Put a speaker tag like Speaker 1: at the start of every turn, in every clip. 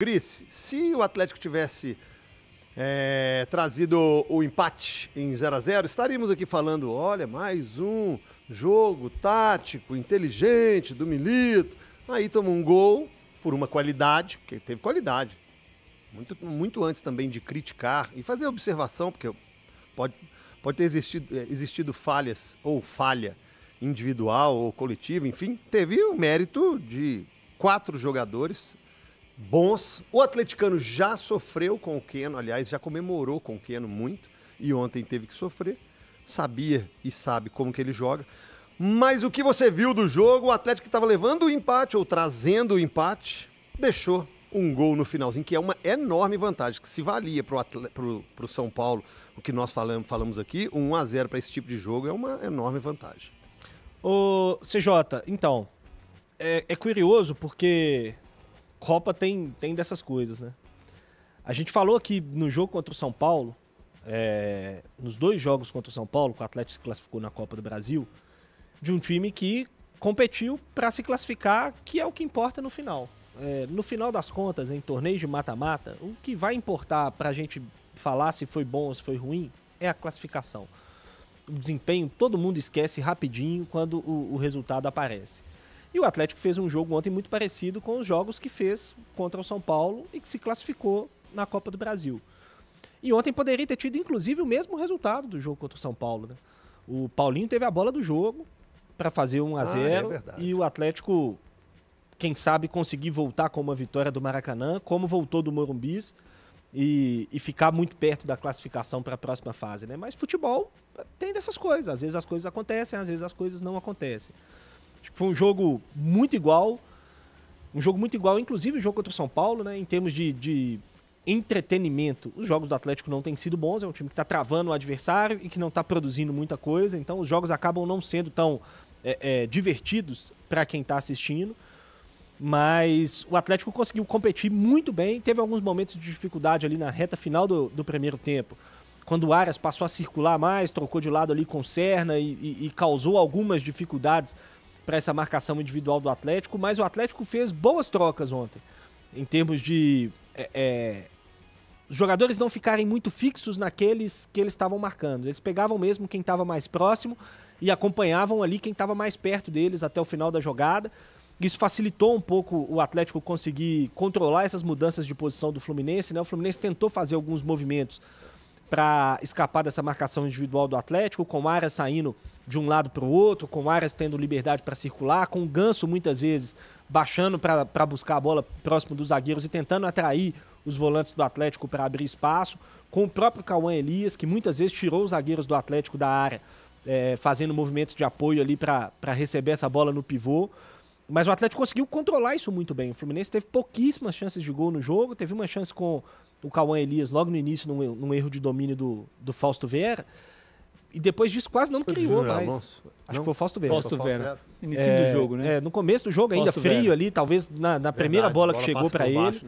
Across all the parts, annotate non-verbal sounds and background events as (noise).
Speaker 1: Cris, se o Atlético tivesse é, trazido o empate em 0 a 0 estaríamos aqui falando: olha, mais um jogo tático, inteligente do Milito. Aí tomou um gol por uma qualidade, porque teve qualidade. Muito, muito antes também de criticar e fazer observação, porque pode, pode ter existido, é, existido falhas ou falha individual ou coletiva, enfim, teve o mérito de quatro jogadores bons. O atleticano já sofreu com o Keno, aliás, já comemorou com o Keno muito e ontem teve que sofrer. Sabia e sabe como que ele joga. Mas o que você viu do jogo, o Atlético que estava levando o empate ou trazendo o empate, deixou um gol no finalzinho, que é uma enorme vantagem, que se valia para o São Paulo, o que nós falamos, falamos aqui, um 1 a 0 para esse tipo de jogo é uma enorme vantagem. Ô, CJ,
Speaker 2: então, é, é curioso porque Copa tem, tem dessas coisas, né? A gente falou aqui no jogo contra o São Paulo, é, nos dois jogos contra o São Paulo, que o Atlético se classificou na Copa do Brasil, de um time que competiu para se classificar, que é o que importa no final. É, no final das contas, em torneios de mata-mata, o que vai importar para a gente falar se foi bom ou se foi ruim é a classificação. O desempenho todo mundo esquece rapidinho quando o, o resultado aparece. E o Atlético fez um jogo ontem muito parecido com os jogos que fez contra o São Paulo e que se classificou na Copa do Brasil. E ontem poderia ter tido, inclusive, o mesmo resultado do jogo contra o São Paulo. Né? O Paulinho teve a bola do jogo para fazer 1 a 0 ah, é e o Atlético, quem sabe, conseguir voltar com uma vitória do Maracanã, como voltou do Morumbis. E, e, ficar muito perto da classificação para a próxima fase, né? Mas futebol tem dessas coisas. Às vezes as coisas acontecem, às vezes as coisas não acontecem. Acho que foi um jogo muito igual. Um jogo muito igual, inclusive o jogo contra o São Paulo, né? Em termos de, de entretenimento. Os jogos do Atlético não têm sido bons, é um time que está travando o adversário e que não está produzindo muita coisa, então os jogos acabam não sendo tão é, é, divertidos para quem está assistindo. Mas o Atlético conseguiu competir muito bem, teve alguns momentos de dificuldade ali na reta final do, do primeiro tempo, quando o Arias passou a circular mais, trocou de lado ali com Serna e, e, e causou algumas dificuldades para essa marcação individual do Atlético, mas o Atlético fez boas trocas ontem, em termos de é, é, jogadores não ficarem muito fixos naqueles que eles estavam marcando. Eles pegavam mesmo quem estava mais próximo e acompanhavam ali quem estava mais perto deles até o final da jogada. Isso facilitou um pouco o Atlético conseguir controlar essas mudanças de posição do Fluminense. Né? O Fluminense tentou fazer alguns movimentos para escapar dessa marcação individual do Atlético, com Aras saindo de um lado para o outro, com Aras tendo liberdade para circular, com o Ganso muitas vezes baixando para buscar a bola próximo dos zagueiros e tentando atrair os volantes do Atlético para abrir espaço, com o próprio Cauã Elias, que muitas vezes tirou os zagueiros do Atlético da área, é, fazendo movimentos de apoio ali para receber essa bola no pivô. Mas o Atlético conseguiu controlar isso muito bem. O Fluminense teve pouquíssimas chances de gol no jogo, teve uma chance com o Cauã Elias logo no início, num, num, erro de domínio do, do Fausto Vera. E depois disso quase não criou mais. Alonso. Acho não. que foi o Fausto Vera. Fausto, Vera. Início é, do jogo, né? É, no começo do jogo, Fausto ainda frio Vera. ali, talvez na, na primeira bola, bola que chegou para ele.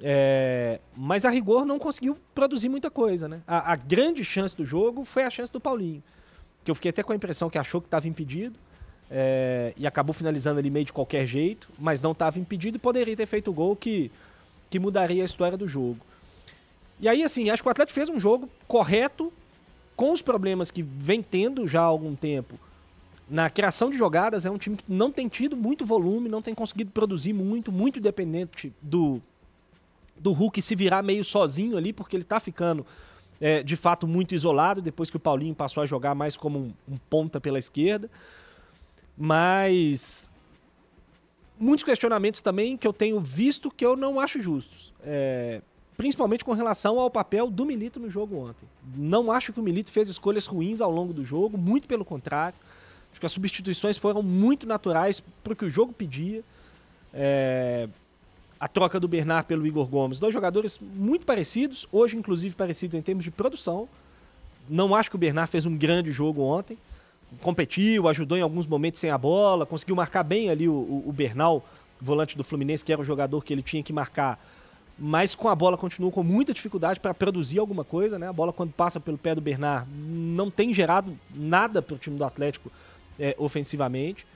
Speaker 2: é, mas a rigor não conseguiu produzir muita coisa, né? A, a, grande chance do jogo foi a chance do Paulinho. Que eu fiquei até com a impressão que achou que estava impedido. É, e acabou finalizando ali meio de qualquer jeito, mas não estava impedido e poderia ter feito o gol que, que mudaria a história do jogo. E aí, assim, acho que o Atlético fez um jogo correto, com os problemas que vem tendo já há algum tempo. Na criação de jogadas, é um time que não tem tido muito volume, não tem conseguido produzir muito, muito dependente do, do Hulk se virar meio sozinho ali, porque ele tá ficando é, de fato muito isolado depois que o Paulinho passou a jogar mais como um, um ponta pela esquerda. Mas muitos questionamentos também que eu tenho visto que eu não acho justos. É, principalmente com relação ao papel do Milito no jogo ontem. Não acho que o Milito fez escolhas ruins ao longo do jogo, muito pelo contrário. Acho que as substituições foram muito naturais para o que o jogo pedia. É... A troca do Bernard pelo Igor Gomes, dois jogadores muito parecidos, hoje inclusive parecidos em termos de produção. Não acho que o Bernard fez um grande jogo ontem. Competiu, ajudou em alguns momentos sem a bola, conseguiu marcar bem ali o, o, o Bernal, volante do Fluminense, que era o jogador que ele tinha que marcar mas com a bola continuou com muita dificuldade para produzir alguma coisa. Né? A bola, quando passa pelo pé do Bernard, não tem gerado nada para o time do Atlético é, ofensivamente.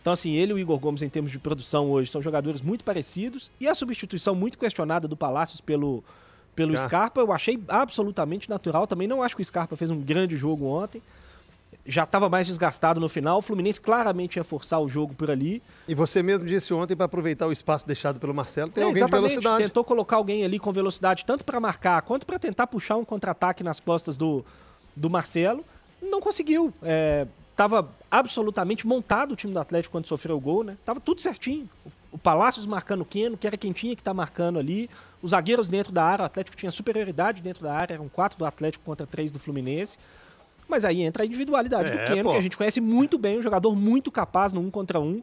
Speaker 2: Então, assim, ele e o Igor Gomes, em termos de produção hoje, são jogadores muito parecidos. E a substituição muito questionada do Palácios pelo, pelo ah. Scarpa, eu achei absolutamente natural. Também não acho que o Scarpa fez um grande jogo ontem já estava mais desgastado no final. O Fluminense claramente ia forçar o jogo por ali. E você mesmo disse ontem para aproveitar o espaço deixado pelo Marcelo, tem é, alguém exatamente, de velocidade. Tentou colocar alguém ali com velocidade, tanto para marcar quanto para tentar puxar um contra-ataque nas costas do, do Marcelo. Não conseguiu. Estava é, absolutamente montado o time do Atlético quando sofreu o gol, né? Tava tudo certinho. O Palácios marcando o Keno, que era quem tinha que estar tá marcando ali. Os zagueiros dentro da área, o Atlético tinha superioridade dentro da área, eram quatro do Atlético contra três do Fluminense. Mas aí entra a individualidade é, do Keno, pô. que a gente conhece muito bem, um jogador muito capaz no um contra um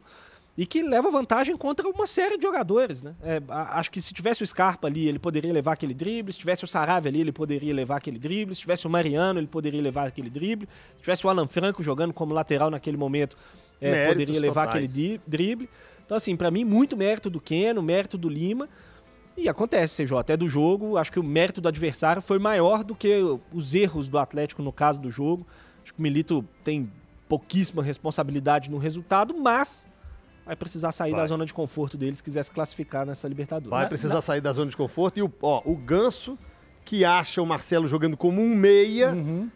Speaker 2: e que leva vantagem contra uma série de jogadores, né? É, acho que se tivesse o Scarpa ali, ele poderia levar aquele drible, se tivesse o Sarave ali, ele poderia levar aquele drible, se tivesse o Mariano, ele poderia levar aquele drible, se tivesse o Alan Franco jogando como lateral naquele momento,
Speaker 3: é, poderia levar totais. aquele
Speaker 2: drible. Então, assim, para mim, muito mérito do Keno, mérito do Lima, e acontece, CJ, até do jogo, acho que o mérito do adversário foi maior do que os erros do Atlético no caso do jogo. Acho que o Milito tem pouquíssima responsabilidade no resultado, mas vai precisar sair vai. da zona de conforto dele se quiser se classificar nessa Libertadores. Vai precisar Na... sair da zona de
Speaker 1: conforto e o, ó, o Ganso, que acha o Marcelo jogando como um meia, uhum.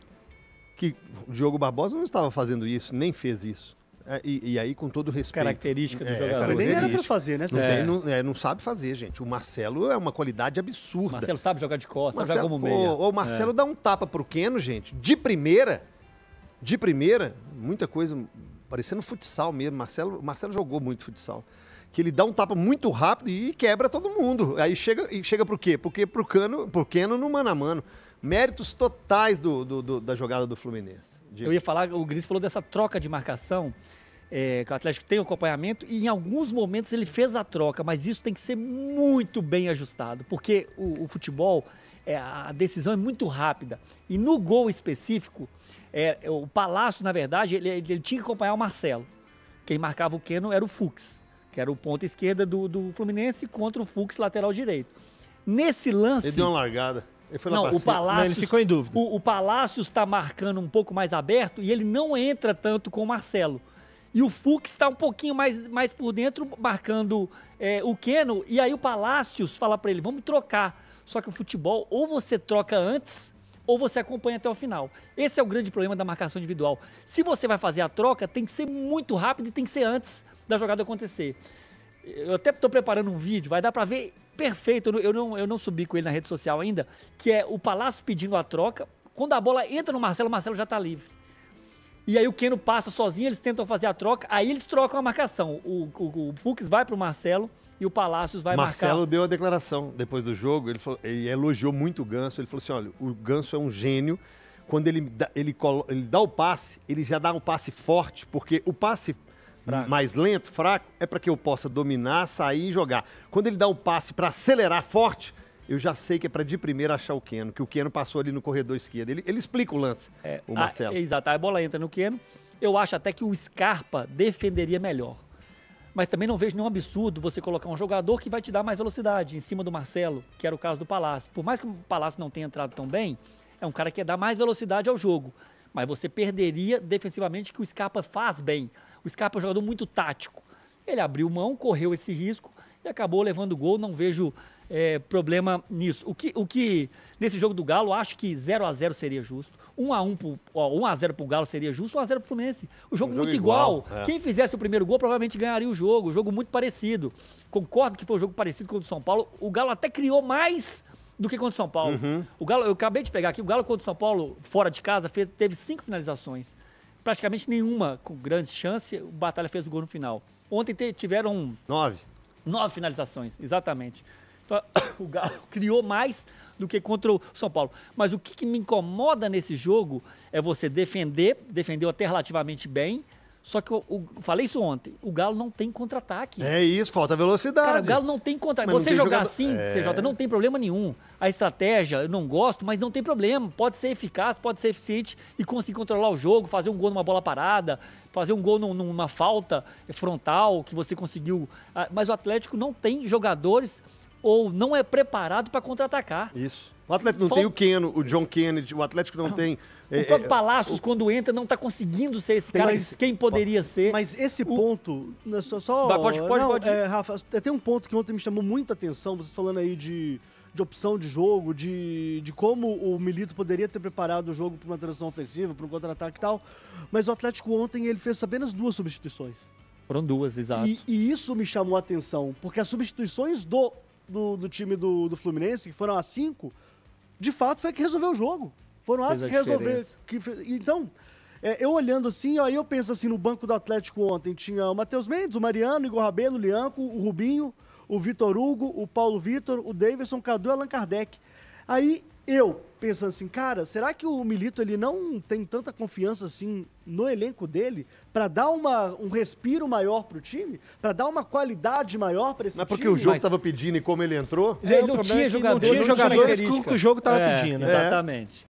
Speaker 1: que o Diogo Barbosa não estava fazendo isso, nem fez isso. É, e, e, aí, com todo respeito. Característica do é, jogador. Nem era pra fazer, né? Não, é. tem, não, é, não, sabe fazer, gente. O Marcelo é uma qualidade absurda. O Marcelo
Speaker 3: sabe jogar de costas, Marcelo, joga como meia. O, o Marcelo é.
Speaker 1: dá um tapa pro Keno, gente, de primeira. De primeira, muita coisa parecendo futsal mesmo. Marcelo, Marcelo jogou muito futsal. Que ele dá um tapa muito rápido e quebra todo mundo. Aí chega e chega pro quê? Porque pro Cano, pro Keno no mano a mano. Méritos totais do, do, do da jogada
Speaker 3: do Fluminense. Diga. Eu ia falar, o Gris falou dessa troca de marcação. É, que o Atlético tem o acompanhamento e em alguns momentos ele fez a troca, mas isso tem que ser muito bem ajustado, porque o, o futebol, é, a decisão é muito rápida. E no gol específico, é, é o Palácio, na verdade, ele, ele, tinha que acompanhar o Marcelo. Quem marcava o Keno era o Fux, que era o ponta esquerda do, do Fluminense contra o Fux, lateral direito. Nesse lance. Ele deu uma largada.
Speaker 1: Ele foi lá não, o Palácio. ele ficou em dúvida.
Speaker 3: O, o Palácio está marcando um pouco mais aberto e ele não entra tanto com o Marcelo. E o Fux está um pouquinho mais, mais por dentro, marcando é, o Keno. E aí o Palácios fala para ele: vamos trocar. Só que o futebol, ou você troca antes, ou você acompanha até o final. Esse é o grande problema da marcação individual. Se você vai fazer a troca, tem que ser muito rápido e tem que ser antes da jogada acontecer. Eu até estou preparando um vídeo, vai dar para ver perfeito. Eu não, eu não subi com ele na rede social ainda, que é o Palácio pedindo a troca. Quando a bola entra no Marcelo, o Marcelo já está livre. E aí o Keno passa sozinho, eles tentam fazer a troca, aí eles trocam a marcação. O, o, o Fux vai pro Marcelo e o Palácios vai Marcelo marcar. Marcelo
Speaker 1: deu a declaração depois do jogo, ele, falou, ele, elogiou muito o Ganso, ele falou assim, olha, o Ganso é um gênio, quando ele dá, ele, ele dá o passe, ele já dá um passe forte, porque o passe fraco. mais lento, fraco, é para que eu possa dominar, sair e jogar. Quando ele dá o passe para acelerar forte, eu já sei que é para de primeira achar o Queno, que o Queno passou ali no corredor esquerdo. Ele, ele explica o lance, é,
Speaker 3: o Marcelo. A, exato, a bola entra no Queno. Eu acho até que o Scarpa defenderia melhor. Mas também não vejo nenhum absurdo você colocar um jogador que vai te dar mais velocidade em cima do Marcelo, que era o caso do Palácio. Por mais que o Palácio não tenha entrado tão bem, é um cara que dá mais velocidade ao jogo. Mas você perderia defensivamente que o Scarpa faz bem. O Scarpa é um jogador muito tático. Ele abriu mão, correu esse risco e acabou levando o gol. Não vejo é, problema nisso. O que, o que, nesse jogo do Galo, acho que 0 a 0 seria justo. 1 a 1 pro, 1 a 0 pro Galo seria justo, 1 a 0 pro Fluminense. O jogo, um jogo muito igual. igual. É. Quem fizesse o primeiro gol provavelmente ganharia o jogo. jogo muito parecido. Concordo que foi um jogo parecido com o do São Paulo. O Galo até criou mais do que contra o São Paulo. Uhum. O Galo, eu acabei de pegar aqui, o Galo contra o São Paulo, fora de casa, fez, teve cinco finalizações praticamente nenhuma com grande chance, o Batalha fez o gol no final. Ontem tiveram. Nove. Nove finalizações, exatamente. Então, (coughs) o Galo (coughs) criou mais do que contra o São Paulo. Mas o que, que me incomoda nesse jogo é você defender, defendeu até relativamente bem, só que eu, eu, falei isso ontem. O Galo não tem contra-ataque. É
Speaker 1: isso, falta velocidade. Cara, o Galo não tem contra-ataque. Você jogar jogador... assim, é... CJ, não
Speaker 3: tem problema nenhum. A estratégia, eu não gosto, mas não tem problema. Pode ser eficaz, pode ser eficiente e conseguir controlar o jogo, fazer um gol numa bola parada, fazer um gol numa falta frontal que você conseguiu. Ah, mas o Atlético não tem jogadores ou não é preparado para contra-atacar. Isso. O Atlético não Fal... tem o
Speaker 1: Keno, o John Kennedy, o Atlético não tem. O é, próprio é,
Speaker 2: Palácios, o...
Speaker 3: quando entra, não está conseguindo ser esse tem cara, mas, quem poderia pode... ser. Mas esse o...
Speaker 2: ponto.
Speaker 3: Né, só, só, Vai, pode, pode, não, pode. É,
Speaker 2: Rafa, é, tem um ponto que ontem me chamou muita atenção, vocês falando aí de, de opção de jogo, de, de como o Milito poderia ter preparado o jogo para uma transição ofensiva, para um contra-ataque e tal. Mas o Atlético ontem ele fez apenas duas substituições.
Speaker 3: Foram duas, exato. E,
Speaker 2: e isso me chamou a atenção, porque as substituições do, do, do time do, do Fluminense, que foram as cinco, de fato foi a que resolveu o jogo. Foram as que resolveram. Que... Então, é, eu olhando assim, aí eu penso assim, no banco do Atlético ontem tinha o Matheus Mendes, o Mariano, o Igor Rabelo, o Lianco, o Rubinho, o Vitor Hugo, o Paulo Vitor, o Davidson, o Cadu e o Allan Kardec. Aí eu pensando assim, cara, será que o Milito ele não tem tanta confiança assim no elenco dele para dar uma, um respiro maior pro time, para dar uma qualidade maior para esse time? Mas porque o jogo estava
Speaker 1: pedindo e como ele entrou? Ele, é, não, tinha jogador, é não tinha jogadores, não tinha com o que o jogo estava é, pedindo. Né? Exatamente.